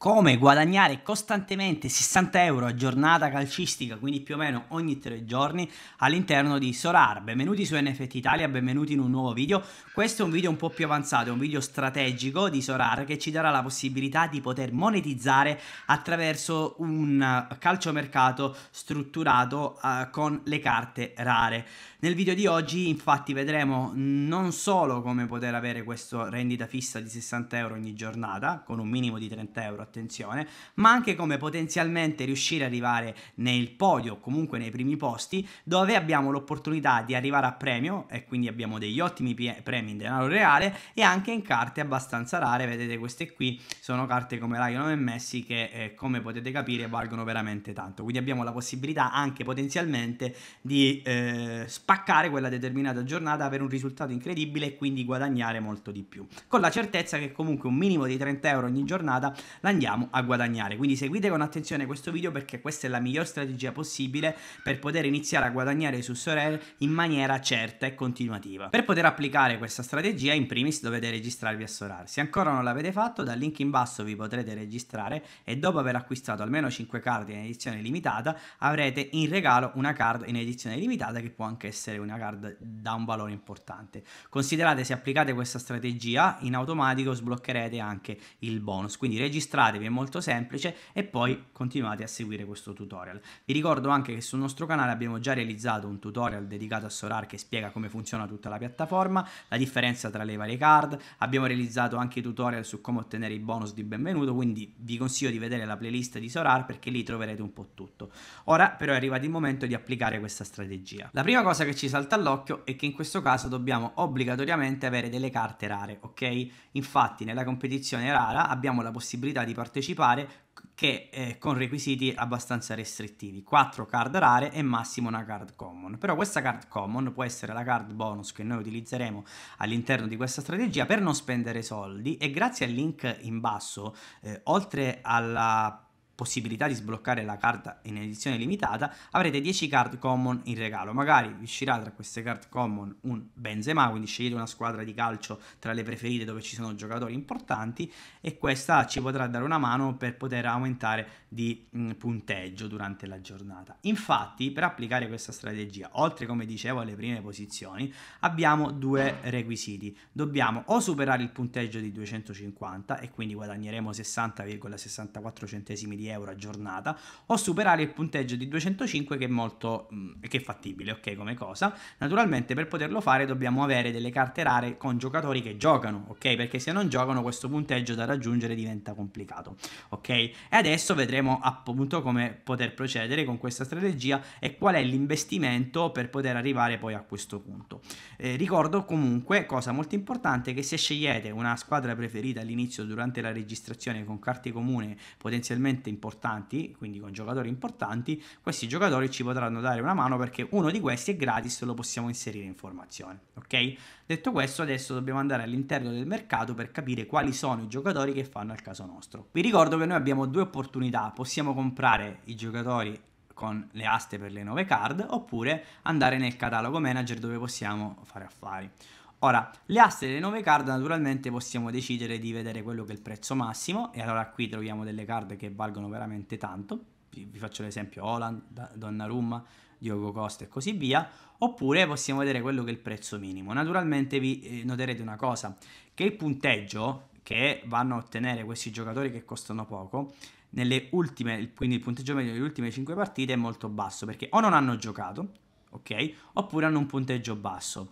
come guadagnare costantemente 60 euro a giornata calcistica, quindi più o meno ogni tre giorni, all'interno di Solar. Benvenuti su NFT Italia, benvenuti in un nuovo video. Questo è un video un po' più avanzato, è un video strategico di Solar che ci darà la possibilità di poter monetizzare attraverso un calciomercato strutturato uh, con le carte rare. Nel video di oggi infatti vedremo non solo come poter avere questa rendita fissa di 60 euro ogni giornata, con un minimo di 30 euro attenzione, ma anche come potenzialmente riuscire ad arrivare nel podio o comunque nei primi posti dove abbiamo l'opportunità di arrivare a premio e quindi abbiamo degli ottimi premi in denaro reale e anche in carte abbastanza rare, vedete queste qui sono carte come Lionel Messi che eh, come potete capire valgono veramente tanto, quindi abbiamo la possibilità anche potenzialmente di eh, spaccare quella determinata giornata, avere un risultato incredibile e quindi guadagnare molto di più. Con la certezza che comunque un minimo di 30 euro ogni giornata l'andiamo a guadagnare. Quindi seguite con attenzione questo video perché questa è la miglior strategia possibile per poter iniziare a guadagnare su Sorare in maniera certa e continuativa. Per poter applicare questa strategia, in primis dovete registrarvi a Sorare. Se ancora non l'avete fatto, dal link in basso vi potrete registrare e dopo aver acquistato almeno 5 card in edizione limitata avrete in regalo una card in edizione limitata che può anche essere essere una card da un valore importante. Considerate se applicate questa strategia, in automatico sbloccherete anche il bonus, quindi registratevi, è molto semplice e poi continuate a seguire questo tutorial. Vi ricordo anche che sul nostro canale abbiamo già realizzato un tutorial dedicato a Sorar che spiega come funziona tutta la piattaforma, la differenza tra le varie card, abbiamo realizzato anche tutorial su come ottenere i bonus di benvenuto, quindi vi consiglio di vedere la playlist di Sorar perché lì troverete un po' tutto. Ora però è arrivato il momento di applicare questa strategia. La prima cosa che che ci salta all'occhio è che in questo caso dobbiamo obbligatoriamente avere delle carte rare, ok? Infatti nella competizione rara abbiamo la possibilità di partecipare che eh, con requisiti abbastanza restrittivi, 4 card rare e massimo una card common. Però questa card common può essere la card bonus che noi utilizzeremo all'interno di questa strategia per non spendere soldi e grazie al link in basso, eh, oltre alla possibilità di sbloccare la carta in edizione limitata, avrete 10 card common in regalo. Magari uscirà tra queste card common un Benzema, quindi scegliete una squadra di calcio tra le preferite dove ci sono giocatori importanti e questa ci potrà dare una mano per poter aumentare di mh, mm, punteggio durante la giornata. Infatti, per applicare questa strategia, oltre come dicevo alle prime posizioni, abbiamo due requisiti. Dobbiamo o superare il punteggio di 250 e quindi guadagneremo 60,64 centesimi di euro a giornata o superare il punteggio di 205 che è molto mm, che è fattibile, ok, come cosa. Naturalmente per poterlo fare dobbiamo avere delle carte rare con giocatori che giocano, ok? Perché se non giocano questo punteggio da raggiungere diventa complicato, ok? E adesso vedremo appunto come poter procedere con questa strategia e qual è l'investimento per poter arrivare poi a questo punto. Eh, ricordo comunque, cosa molto importante, che se scegliete una squadra preferita all'inizio durante la registrazione con carte comune potenzialmente importanti, quindi con giocatori importanti, questi giocatori ci potranno dare una mano perché uno di questi è gratis e lo possiamo inserire in formazione, ok? Detto questo, adesso dobbiamo andare all'interno del mercato per capire quali sono i giocatori che fanno al caso nostro. Vi ricordo che noi abbiamo due opportunità, possiamo comprare i giocatori con le aste per le nuove card oppure andare nel catalogo manager dove possiamo fare affari. Ora, le aste delle 9 card naturalmente possiamo decidere di vedere quello che è il prezzo massimo e allora qui troviamo delle card che valgono veramente tanto, vi faccio l'esempio Holland, Donnarumma, Diogo Costa e così via, oppure possiamo vedere quello che è il prezzo minimo. Naturalmente vi eh, noterete una cosa, che il punteggio che vanno a ottenere questi giocatori che costano poco, nelle ultime, quindi il punteggio medio delle ultime 5 partite è molto basso, perché o non hanno giocato, ok, oppure hanno un punteggio basso.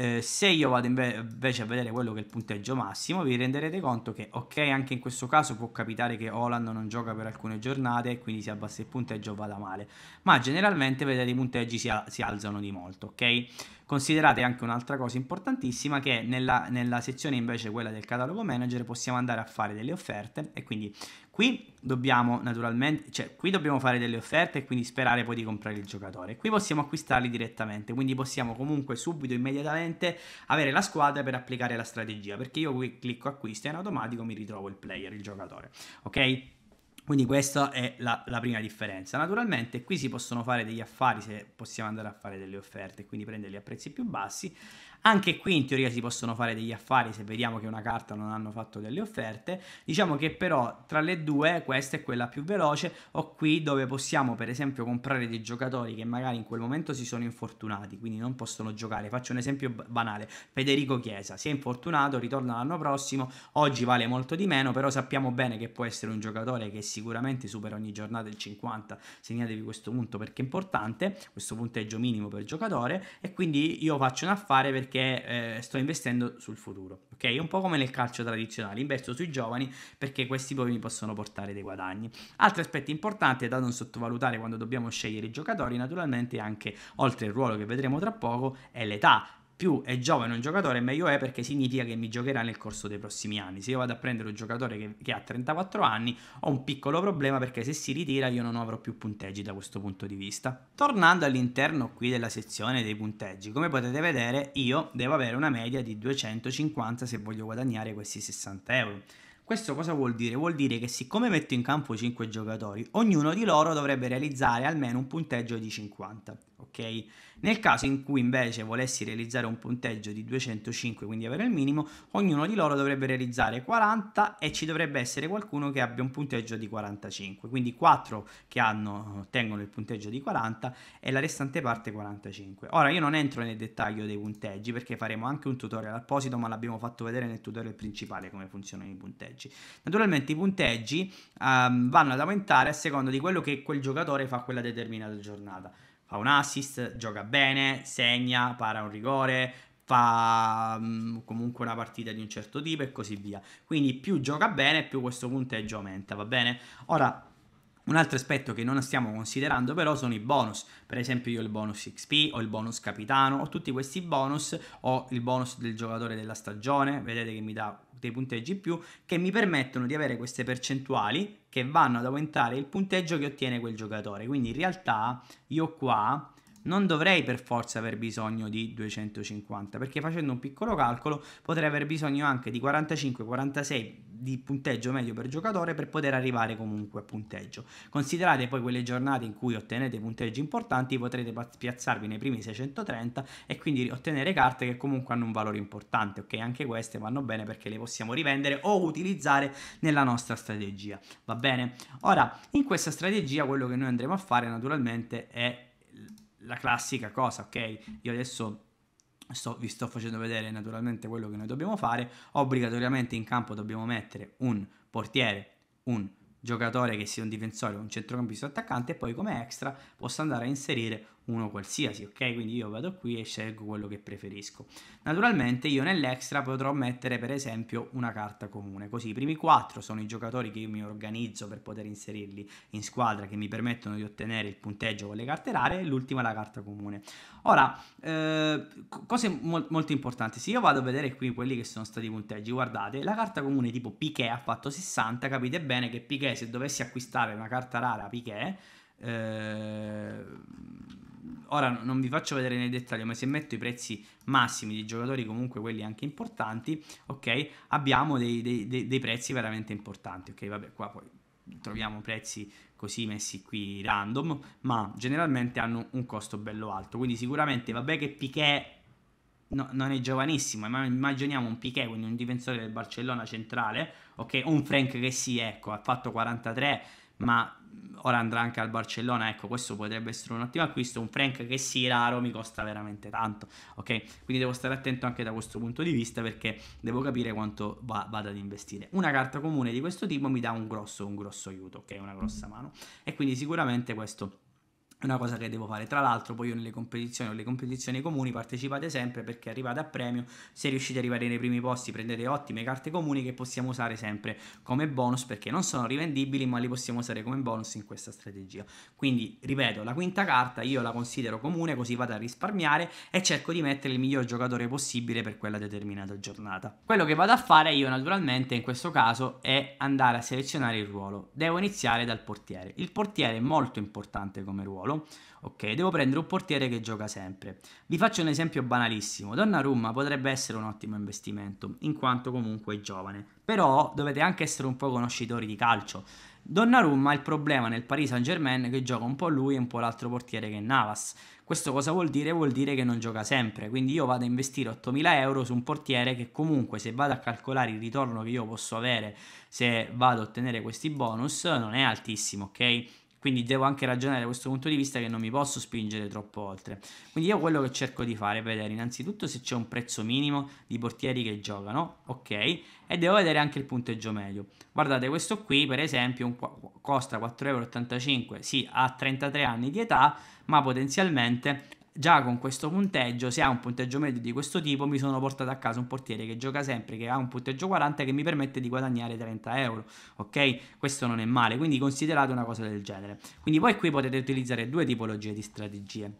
Eh, se io vado invece a vedere quello che è il punteggio massimo, vi renderete conto che, ok, anche in questo caso può capitare che Holland non gioca per alcune giornate e quindi si abbassa il punteggio o vada male, ma generalmente vedete i punteggi si, si alzano di molto, ok? Considerate anche un'altra cosa importantissima che nella, nella sezione invece quella del catalogo manager possiamo andare a fare delle offerte e quindi Qui dobbiamo naturalmente, cioè qui dobbiamo fare delle offerte e quindi sperare poi di comprare il giocatore. Qui possiamo acquistarli direttamente, quindi possiamo comunque subito, immediatamente avere la squadra per applicare la strategia, perché io qui clicco acquisto e in automatico mi ritrovo il player, il giocatore, ok? Quindi questa è la, la, prima differenza. Naturalmente qui si possono fare degli affari se possiamo andare a fare delle offerte, quindi prenderli a prezzi più bassi anche qui in teoria si possono fare degli affari se vediamo che una carta non hanno fatto delle offerte. Diciamo che però tra le due questa è quella più veloce o qui dove possiamo per esempio comprare dei giocatori che magari in quel momento si sono infortunati, quindi non possono giocare. Faccio un esempio banale. Federico Chiesa si è infortunato, ritorna l'anno prossimo, oggi vale molto di meno, però sappiamo bene che può essere un giocatore che sicuramente supera ogni giornata il 50. Segnatevi questo punto perché è importante, questo punteggio minimo per giocatore e quindi io faccio un affare perché perché eh, sto investendo sul futuro, ok? un po' come nel calcio tradizionale, investo sui giovani perché questi poi mi possono portare dei guadagni. Altri aspetti importanti da non sottovalutare quando dobbiamo scegliere i giocatori, naturalmente anche oltre il ruolo che vedremo tra poco, è l'età più è giovane un giocatore meglio è perché significa che mi giocherà nel corso dei prossimi anni. Se io vado a prendere un giocatore che, che, ha 34 anni ho un piccolo problema perché se si ritira io non avrò più punteggi da questo punto di vista. Tornando all'interno qui della sezione dei punteggi, come potete vedere io devo avere una media di 250 se voglio guadagnare questi 60 euro. Questo cosa vuol dire? Vuol dire che siccome metto in campo 5 giocatori, ognuno di loro dovrebbe realizzare almeno un punteggio di 50 ok? Nel caso in cui invece volessi realizzare un punteggio di 205, quindi avere il minimo, ognuno di loro dovrebbe realizzare 40 e ci dovrebbe essere qualcuno che abbia un punteggio di 45, quindi 4 che hanno, ottengono il punteggio di 40 e la restante parte 45. Ora io non entro nel dettaglio dei punteggi perché faremo anche un tutorial apposito, ma l'abbiamo fatto vedere nel tutorial principale come funzionano i punteggi. Naturalmente i punteggi um, vanno ad aumentare a seconda di quello che quel giocatore fa quella determinata giornata fa un assist, gioca bene, segna, para un rigore, fa mm, comunque una partita di un certo tipo e così via. Quindi più gioca bene, più questo punteggio aumenta, va bene? Ora un altro aspetto che non stiamo considerando però sono i bonus, per esempio io ho il bonus XP, ho il bonus capitano, ho tutti questi bonus, ho il bonus del giocatore della stagione, vedete che mi dà dei punteggi in più, che mi permettono di avere queste percentuali che vanno ad aumentare il punteggio che ottiene quel giocatore, quindi in realtà io qua non dovrei per forza aver bisogno di 250 perché facendo un piccolo calcolo potrei aver bisogno anche di 45-46 di punteggio medio per giocatore per poter arrivare comunque a punteggio considerate poi quelle giornate in cui ottenete punteggi importanti potrete piazzarvi nei primi 630 e quindi ottenere carte che comunque hanno un valore importante ok anche queste vanno bene perché le possiamo rivendere o utilizzare nella nostra strategia va bene ora in questa strategia quello che noi andremo a fare naturalmente è la classica cosa, ok? Io adesso sto, vi sto facendo vedere naturalmente quello che noi dobbiamo fare, obbligatoriamente in campo dobbiamo mettere un portiere, un giocatore che sia un difensore, un centrocampista attaccante e poi come extra posso andare a inserire uno qualsiasi, ok? Quindi io vado qui e scelgo quello che preferisco. Naturalmente io nell'extra potrò mettere per esempio una carta comune, così i primi quattro sono i giocatori che io mi organizzo per poter inserirli in squadra che mi permettono di ottenere il punteggio con le carte rare e l'ultima la carta comune. Ora, eh, cose mol- molto importanti, se io vado a vedere qui quelli che sono stati i punteggi, guardate, la carta comune tipo Piquet ha fatto 60, capite bene che Piquet se dovessi acquistare una carta rara Piquet... Eh, ora non vi faccio vedere nei dettagli, ma se metto i prezzi massimi di giocatori, comunque quelli anche importanti, ok, abbiamo dei, dei, dei, dei prezzi veramente importanti, ok, vabbè, qua poi troviamo prezzi così messi qui random, ma generalmente hanno un costo bello alto, quindi sicuramente vabbè che Piquet no, non è giovanissimo, ma immaginiamo un Piquet, quindi un difensore del Barcellona centrale, ok, un Frank che sì, ecco, ha fatto 43, ma ora andrà anche al Barcellona, ecco questo potrebbe essere un ottimo acquisto, un Frank che sì raro mi costa veramente tanto, ok? Quindi devo stare attento anche da questo punto di vista perché devo capire quanto va, vado ad investire. Una carta comune di questo tipo mi dà un grosso, un grosso aiuto, ok? Una grossa mano e quindi sicuramente questo è una cosa che devo fare. Tra l'altro, poi io nelle competizioni o le competizioni comuni partecipate sempre perché arrivate a premio. Se riuscite ad arrivare nei primi posti, prendete ottime carte comuni che possiamo usare sempre come bonus perché non sono rivendibili, ma li possiamo usare come bonus in questa strategia. Quindi, ripeto, la quinta carta io la considero comune, così vado a risparmiare e cerco di mettere il miglior giocatore possibile per quella determinata giornata. Quello che vado a fare io, naturalmente, in questo caso è andare a selezionare il ruolo. Devo iniziare dal portiere. Il portiere è molto importante come ruolo ruolo. Ok, devo prendere un portiere che gioca sempre. Vi faccio un esempio banalissimo. Donnarumma potrebbe essere un ottimo investimento, in quanto comunque è giovane. Però dovete anche essere un po' conoscitori di calcio. Donnarumma ha il problema nel Paris Saint Germain che gioca un po' lui e un po' l'altro portiere che è Navas. Questo cosa vuol dire? Vuol dire che non gioca sempre, quindi io vado a investire 8.000 euro su un portiere che comunque se vado a calcolare il ritorno che io posso avere se vado a ottenere questi bonus non è altissimo, ok? Quindi devo anche ragionare da questo punto di vista che non mi posso spingere troppo oltre. Quindi io quello che cerco di fare è vedere innanzitutto se c'è un prezzo minimo di portieri che giocano, ok, e devo vedere anche il punteggio medio. Guardate questo qui per esempio qu- costa 4,85€, sì ha 33 anni di età, ma potenzialmente già con questo punteggio, se ha un punteggio medio di questo tipo, mi sono portato a casa un portiere che gioca sempre, che ha un punteggio 40 che mi permette di guadagnare 30 euro. Ok? Questo non è male, quindi considerate una cosa del genere. Quindi voi qui potete utilizzare due tipologie di strategie.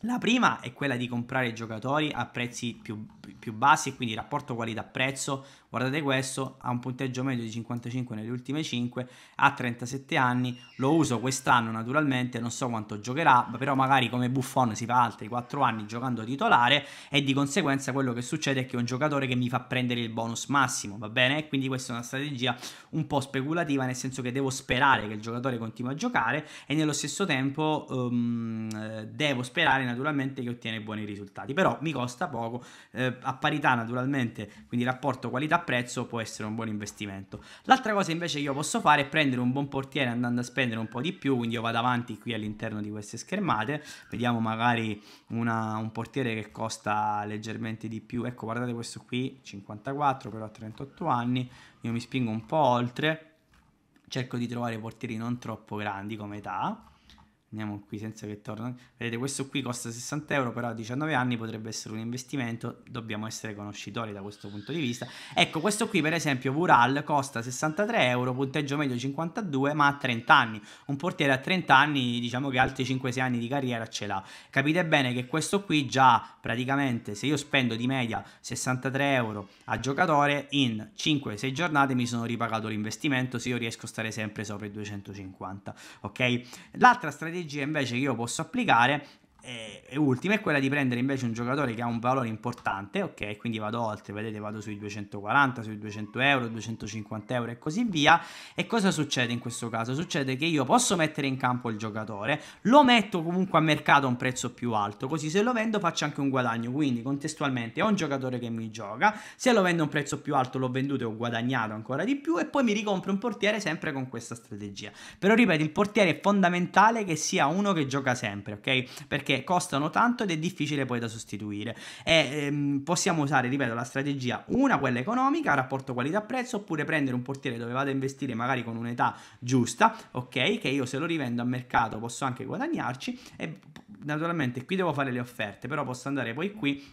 La prima è quella di comprare giocatori a prezzi più, più bassi e quindi rapporto qualità-prezzo Guardate questo, ha un punteggio medio di 55 nelle ultime 5, ha 37 anni, lo uso quest'anno naturalmente, non so quanto giocherà, però magari come Buffon si fa altri 4 anni giocando titolare e di conseguenza quello che succede è che è un giocatore che mi fa prendere il bonus massimo, va bene? E quindi questa è una strategia un po' speculativa, nel senso che devo sperare che il giocatore continui a giocare e nello stesso tempo um, devo sperare naturalmente che ottiene buoni risultati, però mi costa poco, eh, a parità naturalmente, quindi rapporto qualità prezzo può essere un buon investimento. L'altra cosa invece che io posso fare è prendere un buon portiere andando a spendere un po' di più, quindi io vado avanti qui all'interno di queste schermate, vediamo magari una, un portiere che costa leggermente di più, ecco guardate questo qui, 54 però ha 38 anni, io mi spingo un po' oltre, cerco di trovare portieri non troppo grandi come età, Andiamo qui senza che tornano. Vedete, questo qui costa 60 euro, però a 19 anni potrebbe essere un investimento. Dobbiamo essere conoscitori da questo punto di vista. Ecco, questo qui, per esempio, Vural costa 63 euro, punteggio medio 52, ma ha 30 anni. Un portiere a 30 anni, diciamo che altri 5-6 anni di carriera ce l'ha. Capite bene che questo qui già praticamente, se io spendo di media 63 euro a giocatore, in 5-6 giornate mi sono ripagato l'investimento se io riesco a stare sempre sopra i 250. Ok? L'altra strategia strategie invece che io posso applicare e, e, ultima è quella di prendere invece un giocatore che ha un valore importante, ok? Quindi vado oltre, vedete, vado sui 240, sui 200 euro, 250 euro e così via. E cosa succede in questo caso? Succede che io posso mettere in campo il giocatore, lo metto comunque a mercato a un prezzo più alto, così se lo vendo faccio anche un guadagno. Quindi contestualmente ho un giocatore che mi gioca, se lo vendo a un prezzo più alto l'ho venduto e ho guadagnato ancora di più e poi mi ricompro un portiere sempre con questa strategia. Però ripeto, il portiere è fondamentale che sia uno che gioca sempre, ok? Perché che costano tanto ed è difficile poi da sostituire. E, ehm, possiamo usare, ripeto, la strategia, una quella economica, rapporto qualità-prezzo, oppure prendere un portiere dove vado a investire magari con un'età giusta, ok, che io se lo rivendo a mercato posso anche guadagnarci e naturalmente qui devo fare le offerte, però posso andare poi qui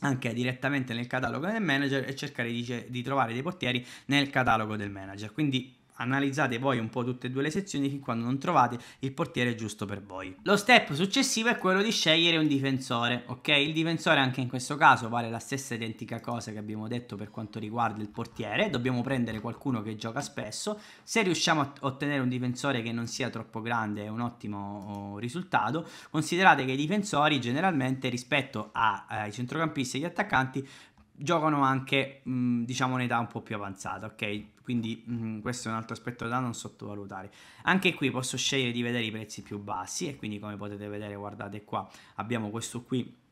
anche direttamente nel catalogo del manager e cercare di, di trovare dei portieri nel catalogo del manager. Quindi analizzate voi un po' tutte e due le sezioni fin quando non trovate il portiere giusto per voi. Lo step successivo è quello di scegliere un difensore, ok? Il difensore anche in questo caso vale la stessa identica cosa che abbiamo detto per quanto riguarda il portiere, dobbiamo prendere qualcuno che gioca spesso, se riusciamo a ottenere un difensore che non sia troppo grande è un ottimo oh, risultato, considerate che i difensori generalmente rispetto eh, ai centrocampisti e agli attaccanti giocano anche mh, diciamo un'età un po' più avanzata, ok? Quindi mh, questo è un altro aspetto da non sottovalutare. Anche qui posso scegliere di vedere i prezzi più bassi e quindi come potete vedere, guardate qua, abbiamo questo qui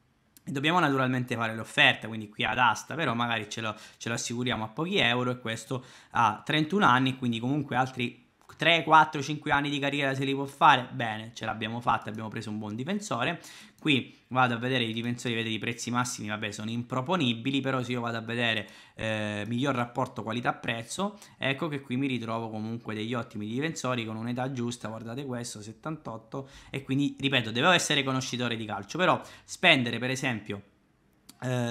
Dobbiamo naturalmente fare l'offerta, quindi qui ad asta, però magari ce lo, ce lo assicuriamo a pochi euro e questo ha 31 anni, quindi comunque altri 3, 4, 5 anni di carriera se li può fare, bene, ce l'abbiamo fatta, abbiamo preso un buon difensore. Qui vado a vedere i difensori, vedete i prezzi massimi, vabbè, sono improponibili, però se io vado a vedere eh, miglior rapporto qualità-prezzo, ecco che qui mi ritrovo comunque degli ottimi difensori con un'età giusta, guardate questo, 78, e quindi, ripeto, devo essere conoscitore di calcio, però spendere per esempio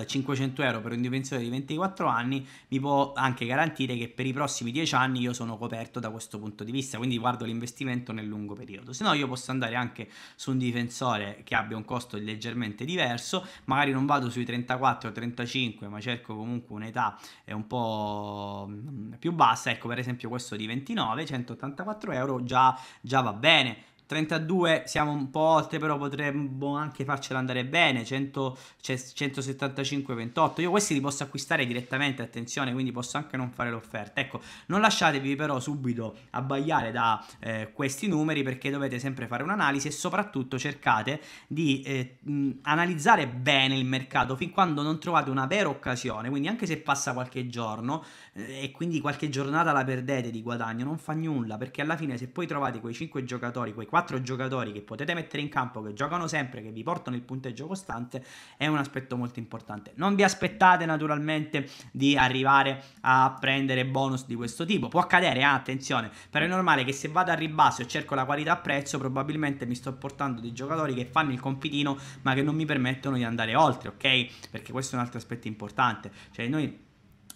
500 eh, euro per un difensore di 24 anni mi può anche garantire che per i prossimi 10 anni io sono coperto da questo punto di vista, quindi guardo l'investimento nel lungo periodo. Se no io posso andare anche su un difensore che abbia un costo leggermente diverso, magari non vado sui 34 o 35, ma cerco comunque un'età eh, un po' mm, più bassa, ecco per esempio questo di 29, 184 euro già, già va bene 32 siamo un po' oltre, però potremmo anche farcela andare bene. 100, 175, 28. Io questi li posso acquistare direttamente, attenzione, quindi posso anche non fare l'offerta. Ecco, non lasciatevi però subito abbagliare da eh, questi numeri perché dovete sempre fare un'analisi e soprattutto cercate di eh, mh, analizzare bene il mercato fin quando non trovate una vera occasione. Quindi anche se passa qualche giorno, eh, e quindi qualche giornata la perdete di guadagno, non fa nulla perché alla fine se poi trovate quei 5 giocatori, quei 4 giocatori che potete mettere in campo, che giocano sempre, che vi portano il punteggio costante, è un aspetto molto importante. Non vi aspettate naturalmente di arrivare a prendere bonus di questo tipo, può accadere, eh, attenzione, però è normale che se vado a ribasso e cerco la qualità a prezzo probabilmente mi sto portando dei giocatori che fanno il compitino ma che non mi permettono di andare oltre, ok? Perché questo è un altro aspetto importante, cioè noi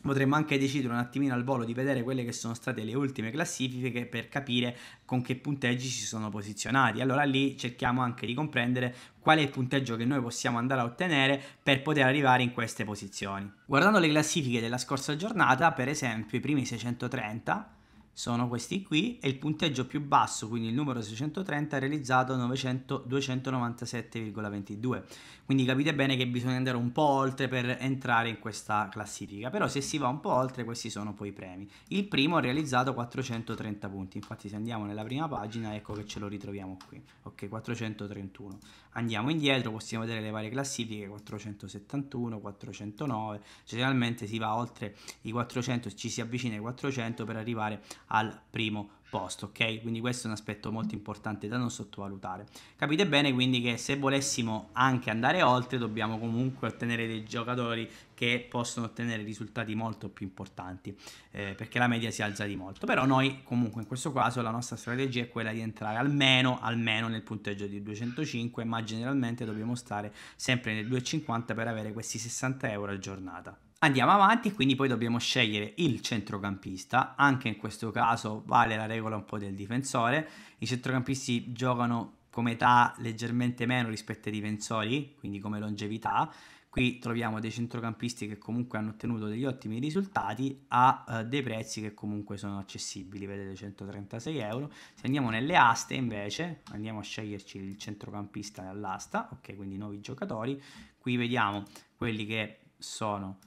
potremmo anche decidere un attimino al volo di vedere quelle che sono state le ultime classifiche per capire con che punteggi si sono posizionati. Allora lì cerchiamo anche di comprendere qual è il punteggio che noi possiamo andare a ottenere per poter arrivare in queste posizioni. Guardando le classifiche della scorsa giornata, per esempio i primi 630 sono questi qui e il punteggio più basso, quindi il numero 630, è realizzato 297,22. Quindi capite bene che bisogna andare un po' oltre per entrare in questa classifica, però se si va un po' oltre questi sono poi i premi. Il primo ha realizzato 430 punti, infatti se andiamo nella prima pagina ecco che ce lo ritroviamo qui, ok 431. Andiamo indietro, possiamo vedere le varie classifiche, 471, 409, generalmente si va oltre i 400, ci si avvicina ai 400 per arrivare al primo posto, ok? Quindi questo è un aspetto molto importante da non sottovalutare. Capite bene quindi che se volessimo anche andare oltre dobbiamo comunque ottenere dei giocatori che possono ottenere risultati molto più importanti eh, perché la media si alza di molto, però noi comunque in questo caso la nostra strategia è quella di entrare almeno, almeno nel punteggio di 205 ma generalmente dobbiamo stare sempre nel 250 per avere questi 60 euro a giornata. Andiamo avanti, quindi poi dobbiamo scegliere il centrocampista, anche in questo caso vale la regola un po' del difensore, i centrocampisti giocano come età leggermente meno rispetto ai difensori, quindi come longevità, qui troviamo dei centrocampisti che comunque hanno ottenuto degli ottimi risultati a uh, dei prezzi che comunque sono accessibili, vedete 136 euro. Se andiamo nelle aste invece, andiamo a sceglierci il centrocampista all'asta, ok, quindi nuovi giocatori, qui vediamo quelli che sono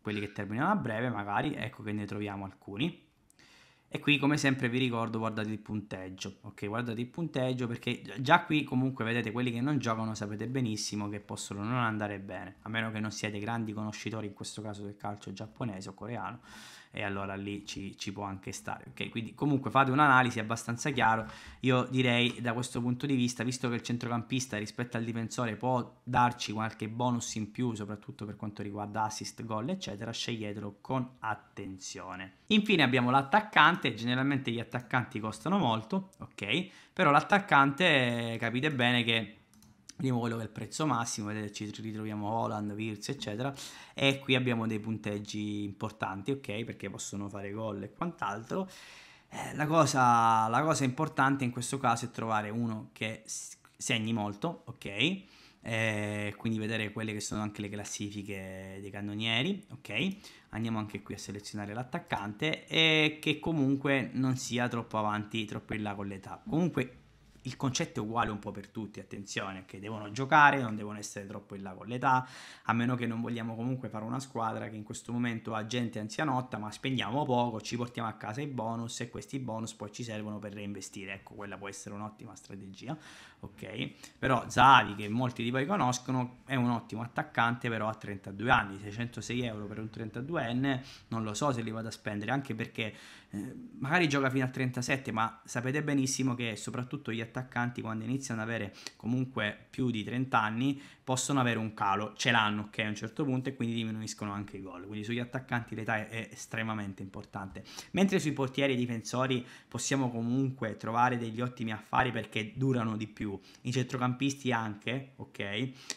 quelli che terminano a breve magari, ecco che ne troviamo alcuni. E qui come sempre vi ricordo guardate il punteggio, ok? Guardate il punteggio perché già qui comunque vedete quelli che non giocano sapete benissimo che possono non andare bene, a meno che non siate grandi conoscitori in questo caso del calcio giapponese o coreano e allora lì ci, ci può anche stare. Ok, quindi comunque fate un'analisi abbastanza chiaro. Io direi da questo punto di vista, visto che il centrocampista rispetto al difensore può darci qualche bonus in più, soprattutto per quanto riguarda assist, gol, eccetera, sceglietelo con attenzione. Infine abbiamo l'attaccante, generalmente gli attaccanti costano molto, ok? Però l'attaccante capite bene che Primo quello che è il prezzo massimo, vedete ci ritroviamo Holland, Virz eccetera e qui abbiamo dei punteggi importanti, ok? Perché possono fare gol e quant'altro. Eh, la, cosa, la cosa importante in questo caso è trovare uno che segni molto, ok? Eh, quindi vedere quelle che sono anche le classifiche dei cannonieri, ok? Andiamo anche qui a selezionare l'attaccante e che comunque non sia troppo avanti, troppo in là con l'età. Comunque il concetto è uguale un po' per tutti, attenzione, che devono giocare, non devono essere troppo in là con l'età, a meno che non vogliamo comunque fare una squadra che in questo momento ha gente anzianotta, ma spendiamo poco, ci portiamo a casa i bonus e questi bonus poi ci servono per reinvestire, ecco, quella può essere un'ottima strategia, ok? Però Zavi, che molti di voi conoscono, è un ottimo attaccante, però ha 32 anni, 606 euro per un 32enne, non lo so se li vado a spendere, anche perché eh, magari gioca fino a 37, ma sapete benissimo che soprattutto gli attaccanti quando iniziano ad avere comunque più di 30 anni possono avere un calo, ce l'hanno ok a un certo punto e quindi diminuiscono anche i gol, quindi sugli attaccanti l'età è, è estremamente importante, mentre sui portieri e difensori possiamo comunque trovare degli ottimi affari perché durano di più, i centrocampisti anche, ok,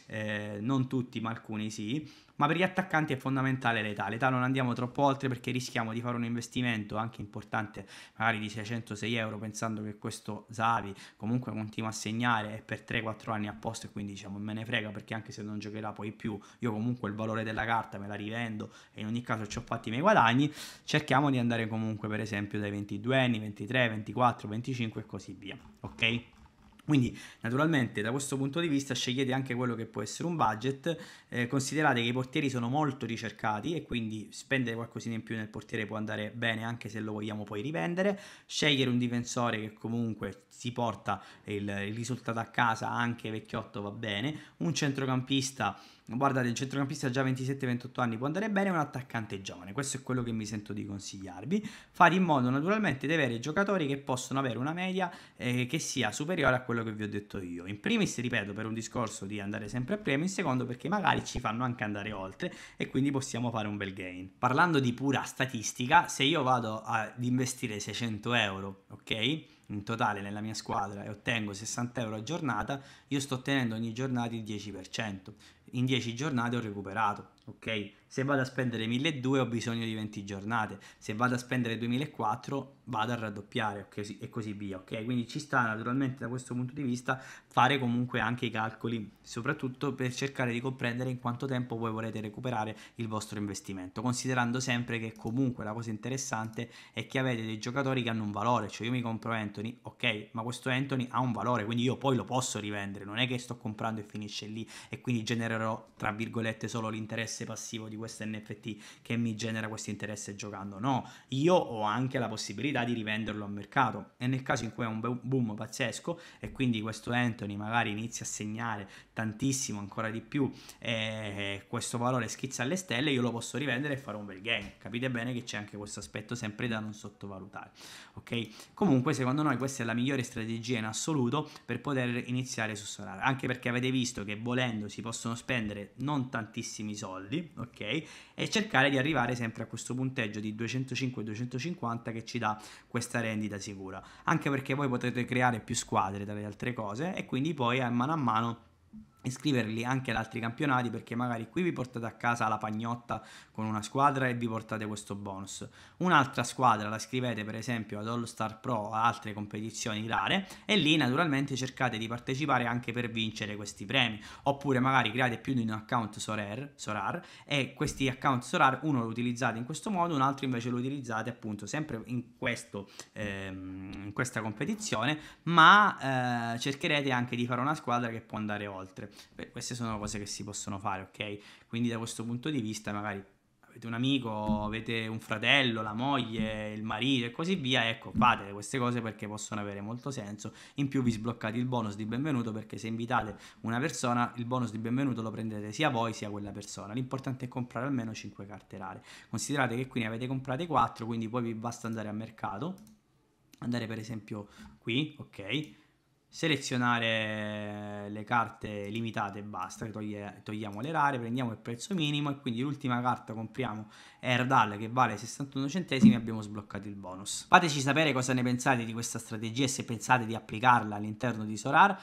eh, non tutti ma alcuni sì, ma per gli attaccanti è fondamentale l'età, l'età non andiamo troppo oltre perché rischiamo di fare un investimento anche importante, magari di 606 euro, pensando che questo Zavi comunque continua a segnare e per 3-4 anni a posto e quindi diciamo me ne frega perché anche se non giocherà poi più, io comunque il valore della carta me la rivendo e in ogni caso ci ho fatti i miei guadagni, cerchiamo di andare comunque per esempio dai 22 anni, 23, 24, 25 e così via, ok? Quindi naturalmente da questo punto di vista scegliete anche quello che può essere un budget, eh, considerate che i portieri sono molto ricercati e quindi spendere qualcosina in più nel portiere può andare bene anche se lo vogliamo poi rivendere, scegliere un difensore che comunque si porta il, il risultato a casa anche vecchiotto va bene, un centrocampista Guardate, il centrocampista ha già 27-28 anni può andare bene, un attaccante giovane, questo è quello che mi sento di consigliarvi. Fare in modo naturalmente di avere giocatori che possono avere una media eh, che sia superiore a quello che vi ho detto io. In primis, ripeto, per un discorso di andare sempre a premio, in secondo perché magari ci fanno anche andare oltre e quindi possiamo fare un bel gain. Parlando di pura statistica, se io vado ad investire 600 euro, ok? in totale nella mia squadra e ottengo 60 euro a giornata, io sto ottenendo ogni giornata il 10% in 10 giornate ho recuperato, ok? Se vado a spendere 1.200 ho bisogno di 20 giornate, se vado a spendere 2.400 vado a raddoppiare okay, e così via, ok? Quindi ci sta naturalmente da questo punto di vista fare comunque anche i calcoli, soprattutto per cercare di comprendere in quanto tempo voi volete recuperare il vostro investimento, considerando sempre che comunque la cosa interessante è che avete dei giocatori che hanno un valore, cioè io mi compro Anthony, ok, ma questo Anthony ha un valore, quindi io poi lo posso rivendere, non è che sto comprando e finisce lì e quindi genererò tra virgolette solo l'interesse passivo di questo NFT che mi genera questo interesse giocando. No, io ho anche la possibilità di rivenderlo al mercato e nel caso in cui è un boom pazzesco e quindi questo Anthony magari inizia a segnare tantissimo ancora di più e questo valore schizza alle stelle, io lo posso rivendere e fare un bel game. Capite bene che c'è anche questo aspetto sempre da non sottovalutare. Ok? Comunque, secondo noi questa è la migliore strategia in assoluto per poter iniziare su Solana, anche perché avete visto che volendo si possono spendere non tantissimi soldi, ok? e cercare di arrivare sempre a questo punteggio di 205-250 che ci dà questa rendita sicura anche perché voi potete creare più squadre tra le altre cose e quindi poi a eh, mano a mano iscriverli anche ad altri campionati perché magari qui vi portate a casa la pagnotta con una squadra e vi portate questo bonus un'altra squadra la scrivete per esempio ad All Star Pro o altre competizioni rare e lì naturalmente cercate di partecipare anche per vincere questi premi oppure magari create più di un account Sorar, Sorar e questi account Sorar uno lo utilizzate in questo modo un altro invece lo utilizzate appunto sempre in, questo, ehm, in questa competizione ma eh, cercherete anche di fare una squadra che può andare oltre Beh, queste sono cose che si possono fare, ok? Quindi da questo punto di vista magari avete un amico, avete un fratello, la moglie, il marito e così via, ecco, fate queste cose perché possono avere molto senso. In più vi sbloccate il bonus di benvenuto perché se invitate una persona, il bonus di benvenuto lo prendete sia voi sia quella persona. L'importante è comprare almeno 5 carte rare. Considerate che qui ne avete comprate 4, quindi poi vi basta andare a mercato, andare per esempio qui, ok? selezionare le carte limitate e basta, toglie, togliamo le rare, prendiamo il prezzo minimo e quindi l'ultima carta compriamo Erdal che vale 61 centesimi e abbiamo sbloccato il bonus. Fateci sapere cosa ne pensate di questa strategia e se pensate di applicarla all'interno di Sorar,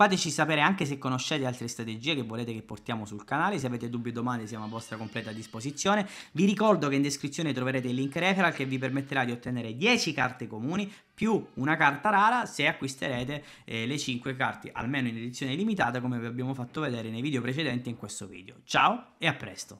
Fateci sapere anche se conoscete altre strategie che volete che portiamo sul canale, se avete dubbi o domande siamo a vostra completa disposizione. Vi ricordo che in descrizione troverete il link referral che vi permetterà di ottenere 10 carte comuni più una carta rara se acquisterete eh, le 5 carte almeno in edizione limitata come vi abbiamo fatto vedere nei video precedenti in questo video. Ciao e a presto!